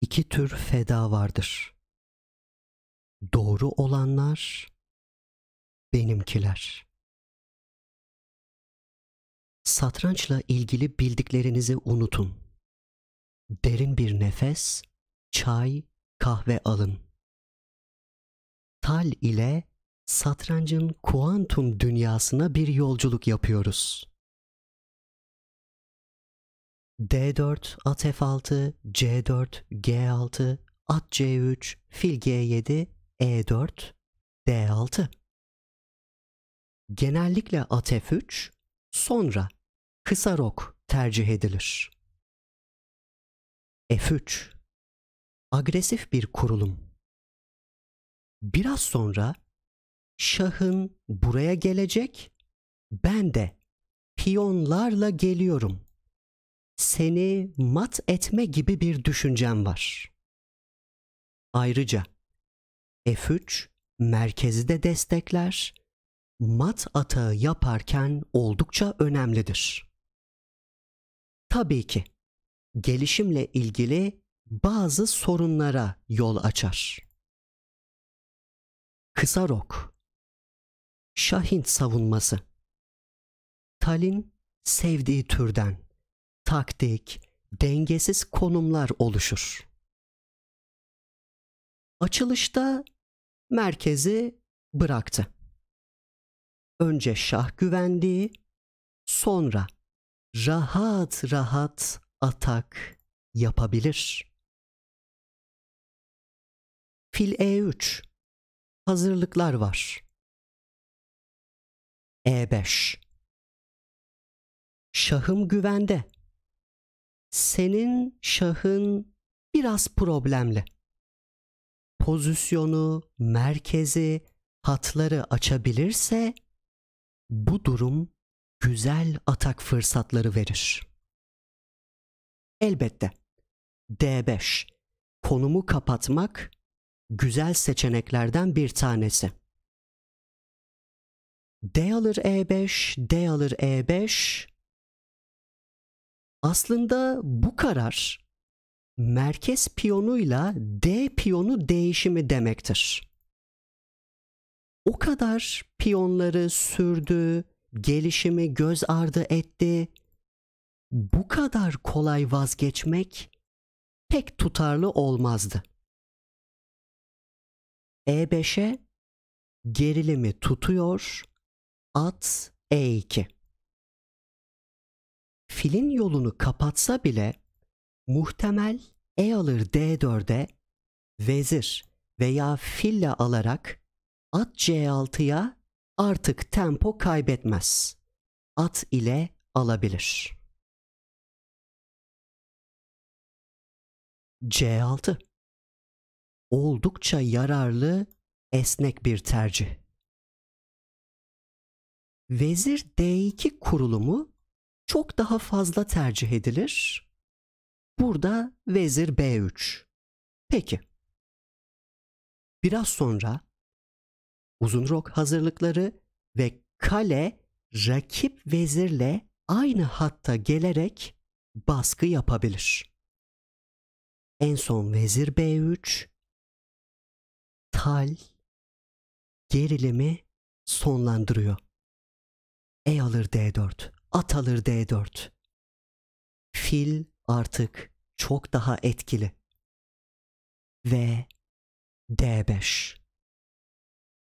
iki tür feda vardır. Doğru olanlar benimkiler. Satrançla ilgili bildiklerinizi unutun. Derin bir nefes, çay, kahve alın. Tal ile satrancın kuantum dünyasına bir yolculuk yapıyoruz. D4, at F6, C4, G6, at C3, fil G7, E4, D6. Genellikle at F3, sonra kısa rok tercih edilir. F3 Agresif bir kurulum. Biraz sonra şahın buraya gelecek, ben de piyonlarla geliyorum seni mat etme gibi bir düşüncem var. Ayrıca F3 merkezi de destekler, mat atağı yaparken oldukça önemlidir. Tabii ki gelişimle ilgili bazı sorunlara yol açar. Kısa rok, Şahin savunması, Talin sevdiği türden taktik, dengesiz konumlar oluşur. Açılışta merkezi bıraktı. Önce şah güvenliği, sonra rahat rahat atak yapabilir. Fil E3 hazırlıklar var. E5 Şahım güvende senin şahın biraz problemli. Pozisyonu, merkezi, hatları açabilirse bu durum güzel atak fırsatları verir. Elbette D5 konumu kapatmak güzel seçeneklerden bir tanesi. D alır E5, D alır E5 aslında bu karar merkez piyonuyla D piyonu değişimi demektir. O kadar piyonları sürdü, gelişimi göz ardı etti. Bu kadar kolay vazgeçmek pek tutarlı olmazdı. E5'e gerilimi tutuyor, at E2 filin yolunu kapatsa bile muhtemel E alır D4'e vezir veya fille alarak at C6'ya artık tempo kaybetmez. At ile alabilir. C6 Oldukça yararlı, esnek bir tercih. Vezir D2 kurulumu çok daha fazla tercih edilir. Burada vezir B3. Peki. Biraz sonra uzun rok hazırlıkları ve kale rakip vezirle aynı hatta gelerek baskı yapabilir. En son vezir B3 tal gerilimi sonlandırıyor. E alır D4 at alır D4. Fil artık çok daha etkili. Ve D5.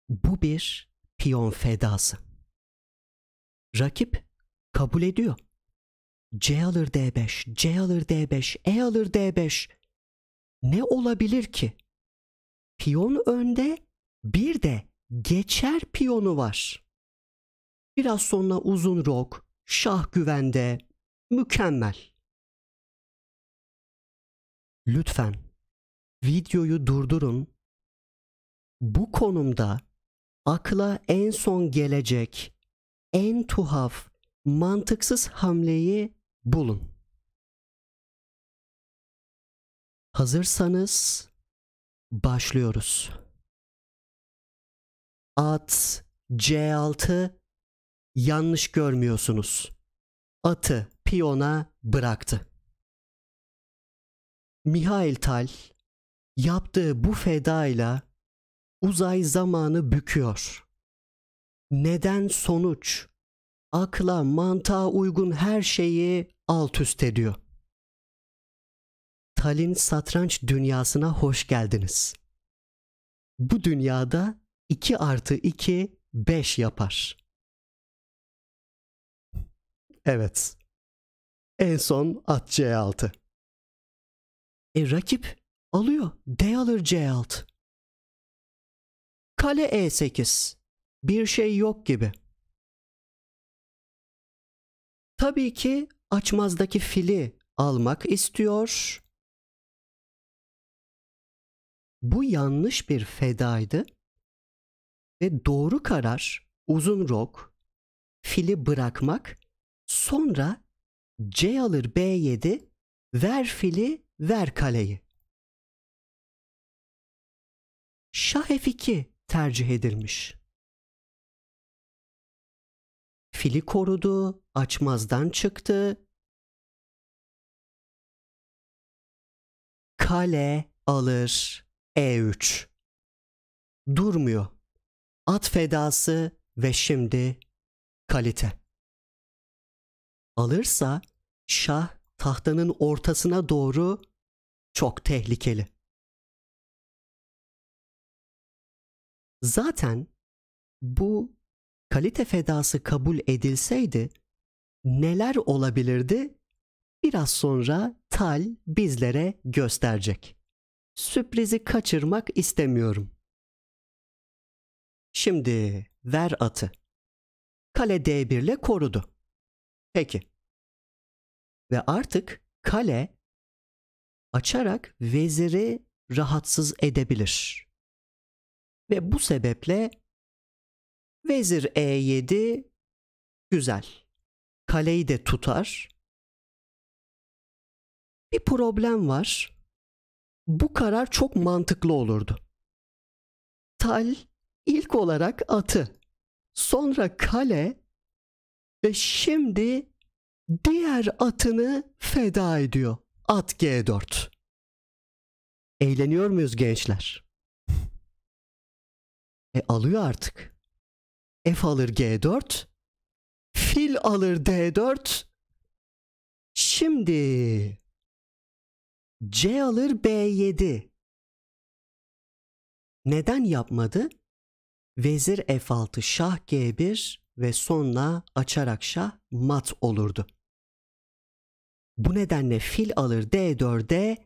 Bu bir piyon fedası. Rakip kabul ediyor. C alır D5, C alır D5, E alır D5. Ne olabilir ki? Piyon önde, bir de geçer piyonu var. Biraz sonra uzun rok, şah güvende, mükemmel. Lütfen videoyu durdurun. Bu konumda akla en son gelecek en tuhaf, mantıksız hamleyi bulun. Hazırsanız başlıyoruz. At C6 yanlış görmüyorsunuz. Atı piyona bıraktı. Mihail Tal yaptığı bu fedayla uzay zamanı büküyor. Neden sonuç akla mantığa uygun her şeyi alt üst ediyor. Tal'in satranç dünyasına hoş geldiniz. Bu dünyada 2 artı 2 5 yapar. Evet. En son at C6. E rakip alıyor. D alır C6. Kale E8. Bir şey yok gibi. Tabii ki açmazdaki fili almak istiyor. Bu yanlış bir fedaydı ve doğru karar uzun rok fili bırakmak Sonra C alır B7, ver fili, ver kaleyi. Şah F2 tercih edilmiş. Fili korudu, açmazdan çıktı. Kale alır E3. Durmuyor. At fedası ve şimdi kalite alırsa şah tahtanın ortasına doğru çok tehlikeli. Zaten bu kalite fedası kabul edilseydi neler olabilirdi biraz sonra Tal bizlere gösterecek. Sürprizi kaçırmak istemiyorum. Şimdi ver atı. Kale D1 ile korudu. Peki. Ve artık kale açarak veziri rahatsız edebilir. Ve bu sebeple vezir E7 güzel. Kaleyi de tutar. Bir problem var. Bu karar çok mantıklı olurdu. Tal ilk olarak atı, sonra kale ve şimdi diğer atını feda ediyor. At G4. Eğleniyor muyuz gençler? E alıyor artık. F alır G4. Fil alır D4. Şimdi C alır B7. Neden yapmadı? Vezir F6, şah G1, ve sonla açarak şah mat olurdu. Bu nedenle fil alır D4'e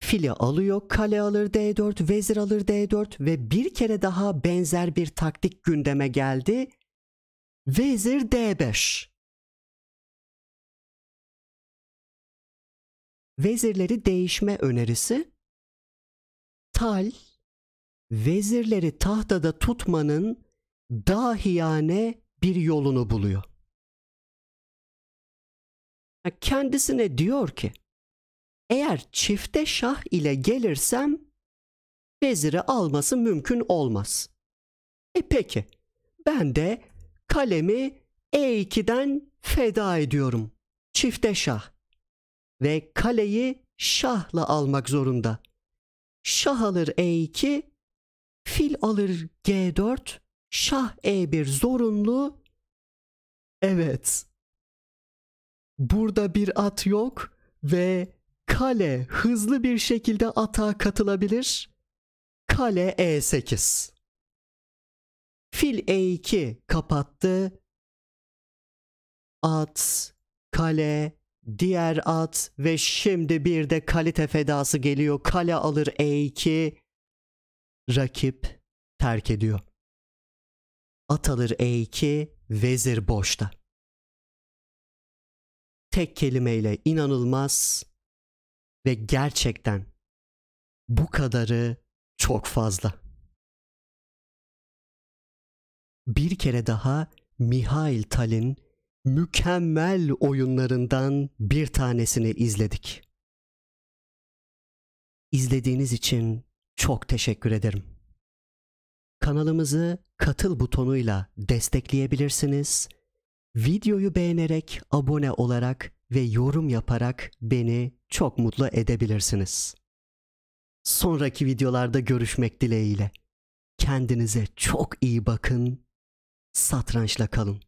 fili alıyor, kale alır D4, vezir alır D4 ve bir kere daha benzer bir taktik gündeme geldi. Vezir D5. Vezirleri değişme önerisi. Tal, vezirleri tahtada tutmanın dahiyane bir yolunu buluyor. Kendisine diyor ki eğer çifte şah ile gelirsem veziri alması mümkün olmaz. E peki ben de kalemi E2'den feda ediyorum. Çifte şah ve kaleyi şahla almak zorunda. Şah alır E2, fil alır G4, Şah E1 zorunlu. Evet. Burada bir at yok ve kale hızlı bir şekilde ata katılabilir. Kale E8. Fil E2 kapattı. At, kale, diğer at ve şimdi bir de kalite fedası geliyor. Kale alır E2. Rakip terk ediyor. Atalır alır e vezir boşta. Tek kelimeyle inanılmaz ve gerçekten bu kadarı çok fazla. Bir kere daha Mihail Tal'in mükemmel oyunlarından bir tanesini izledik. İzlediğiniz için çok teşekkür ederim kanalımızı katıl butonuyla destekleyebilirsiniz. Videoyu beğenerek, abone olarak ve yorum yaparak beni çok mutlu edebilirsiniz. Sonraki videolarda görüşmek dileğiyle. Kendinize çok iyi bakın. Satrançla kalın.